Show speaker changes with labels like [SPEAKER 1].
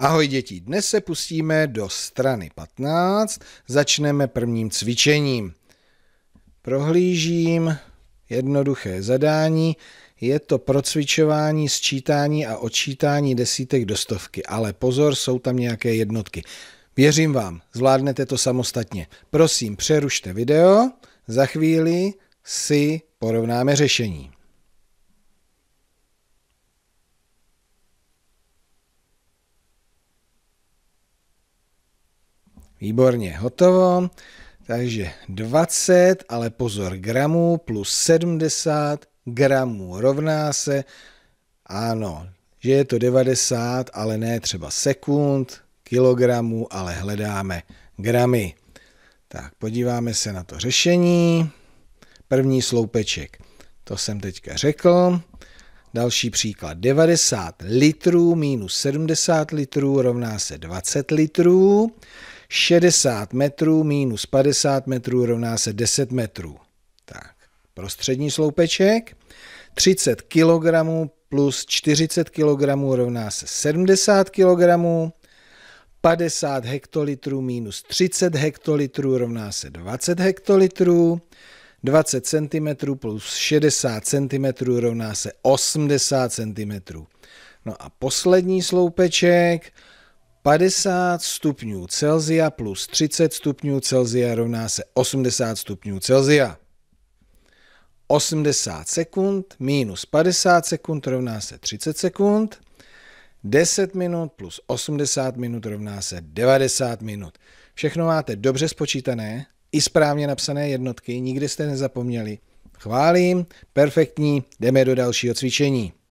[SPEAKER 1] Ahoj děti, dnes se pustíme do strany 15, začneme prvním cvičením. Prohlížím jednoduché zadání, je to procvičování, sčítání a odčítání desítek do stovky, ale pozor, jsou tam nějaké jednotky. Věřím vám, zvládnete to samostatně. Prosím, přerušte video, za chvíli si porovnáme řešení. Výborně, hotovo. Takže 20, ale pozor, gramů plus 70 gramů rovná se, ano, že je to 90, ale ne třeba sekund, kilogramů, ale hledáme gramy. Tak, podíváme se na to řešení. První sloupeček, to jsem teďka řekl. Další příklad, 90 litrů minus 70 litrů rovná se 20 litrů. 60 metrů minus 50 metrů rovná se 10 metrů. Tak, prostřední sloupeček. 30 kg plus 40 kg rovná se 70 kg. 50 hektolitrů minus 30 hektolitrů rovná se 20 hektolitrů. 20 cm plus 60 cm rovná se 80 cm. No a poslední sloupeček 50 stupňů Celzia plus 30 stupňů Celzia rovná se 80 stupňů Celzia. 80 sekund minus 50 sekund rovná se 30 sekund. 10 minut plus 80 minut rovná se 90 minut. Všechno máte dobře spočítané, i správně napsané jednotky, nikdy jste nezapomněli. Chválím, perfektní, jdeme do dalšího cvičení.